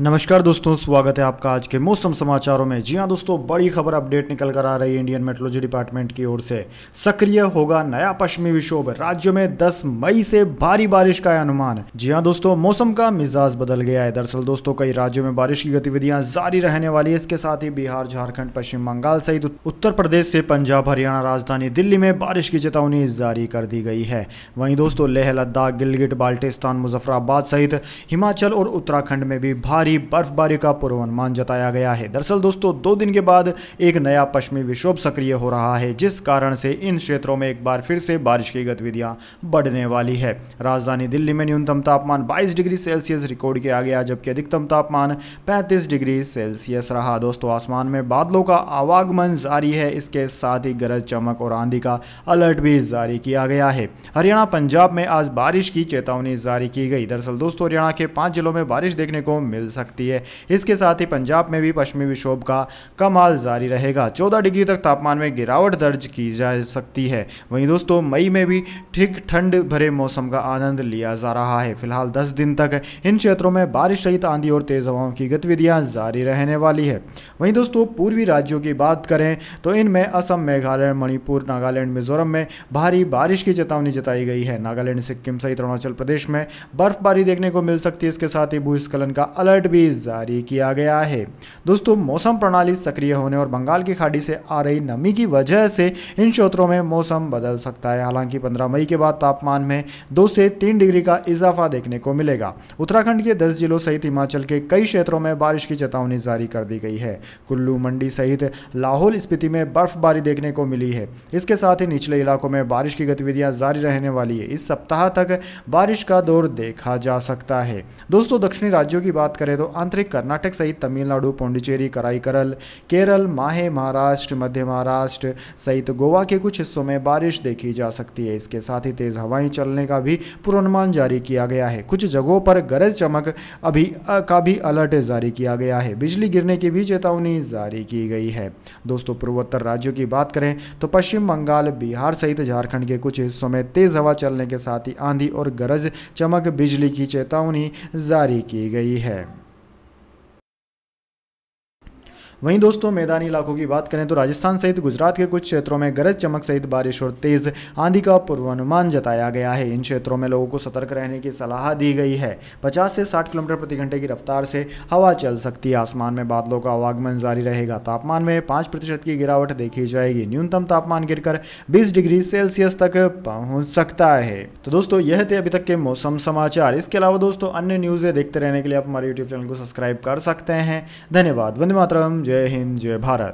नमस्कार दोस्तों स्वागत है आपका आज के मौसम समाचारों में जी हाँ दोस्तों बड़ी खबर अपडेट निकल कर आ रही है इंडियन मेट्रोलॉजी डिपार्टमेंट की ओर से सक्रिय होगा नया पश्चिमी विक्षोभ राज्य में 10 मई से भारी बारिश का अनुमान जी हाँ दोस्तों मौसम का मिजाज बदल गया है दरअसल दोस्तों कई राज्यों में बारिश की गतिविधियां जारी रहने वाली है इसके साथ ही बिहार झारखंड पश्चिम बंगाल सहित उत्तर प्रदेश से पंजाब हरियाणा राजधानी दिल्ली में बारिश की चेतावनी जारी कर दी गई है वहीं दोस्तों लेह लद्दाख गिलगिट बाल्टिस्तान मुजफ्फराबाद सहित हिमाचल और उत्तराखंड में भी भारी भारी बर्फबारी का पूर्वानुमान जताया गया है दरअसल दोस्तों दो दिन के बाद एक नया पश्चिमी विक्षोभ सक्रिय हो रहा है जिस कारण से इन क्षेत्रों में एक बार फिर से बारिश की गतिविधियां बढ़ने वाली है राजधानी दिल्ली में न्यूनतम तापमान बाईस डिग्री सेल्सियस रिकॉर्ड किया गया जबकि अधिकतम तापमान पैंतीस डिग्री सेल्सियस रहा दोस्तों आसमान में बादलों का आवागमन जारी है इसके साथ ही गरज चमक और आंधी का अलर्ट भी जारी किया गया है हरियाणा पंजाब में आज बारिश की चेतावनी जारी की गई दरअसल दोस्तों हरियाणा के पांच जिलों में बारिश देखने को मिल सकती है इसके साथ ही पंजाब में भी पश्चिमी विक्षोभ का कमाल जारी रहेगा चौदह डिग्री तक तापमान में गिरावट दर्ज की जा सकती है वहीं दोस्तों मई में भी ठीक ठंड भरे मौसम का आनंद लिया जा रहा है फिलहाल दस दिन तक इन क्षेत्रों में बारिश सहित आंधी और तेज हवाओं की गतिविधियां जारी रहने वाली है वहीं दोस्तों पूर्वी राज्यों की बात करें तो इनमें असम मेघालय मणिपुर नागालैंड मिजोरम में भारी बारिश की चेतावनी जताई गई है नागालैंड सिक्किम सहित अरुणाचल प्रदेश में बर्फबारी देखने को मिल सकती है इसके साथ ही भूस्खलन का अलर्ट अलर्ट भी जारी किया गया है दोस्तों मौसम प्रणाली सक्रिय होने और बंगाल की खाड़ी से आ रही नमी की वजह से इन क्षेत्रों में मौसम बदल सकता है हालांकि 15 मई के बाद तापमान में दो से तीन डिग्री का इजाफा देखने को मिलेगा उत्तराखंड के दस जिलों सहित हिमाचल के कई क्षेत्रों में बारिश की चेतावनी जारी कर दी गई है कुल्लू मंडी सहित लाहौल स्पीति में बर्फबारी देखने को मिली है इसके साथ ही निचले इलाकों में बारिश की गतिविधियां जारी रहने वाली है इस सप्ताह तक बारिश का दौर देखा जा सकता है दोस्तों दक्षिणी राज्यों की बात करें करें तो आंतरिक कर्नाटक सहित तमिलनाडु पौंडीचेरी कराईकरल केरल माहे महाराष्ट्र मध्य महाराष्ट्र सहित गोवा के कुछ हिस्सों में बारिश देखी जा सकती है इसके साथ ही तेज़ हवाएं चलने का भी पूर्वानुमान जारी किया गया है कुछ जगहों पर गरज चमक अभी का भी अलर्ट जारी किया गया है बिजली गिरने की भी चेतावनी जारी की गई है दोस्तों पूर्वोत्तर राज्यों की बात करें तो पश्चिम बंगाल बिहार सहित झारखंड के कुछ हिस्सों में तेज़ हवा चलने के साथ ही आंधी और गरज चमक बिजली की चेतावनी जारी की गई है वहीं दोस्तों मैदानी इलाकों की बात करें तो राजस्थान सहित गुजरात के कुछ क्षेत्रों में गरज चमक सहित बारिश और तेज आंधी का पूर्वानुमान जताया गया है इन क्षेत्रों में लोगों को सतर्क रहने की सलाह दी गई है पचास से साठ किलोमीटर प्रति घंटे की रफ्तार से हवा चल सकती है आसमान में बादलों का आवागमन जारी रहेगा तापमान में पांच प्रतिशत की गिरावट देखी जाएगी न्यूनतम तापमान गिरकर बीस डिग्री सेल्सियस तक पहुंच सकता है तो दोस्तों यह थे अभी तक के मौसम समाचार इसके अलावा दोस्तों अन्य न्यूज़ें देखते रहने के लिए आप हमारे यूट्यूब चैनल को सब्सक्राइब कर सकते हैं धन्यवाद वंदे मातरम जय हिंद जय भारत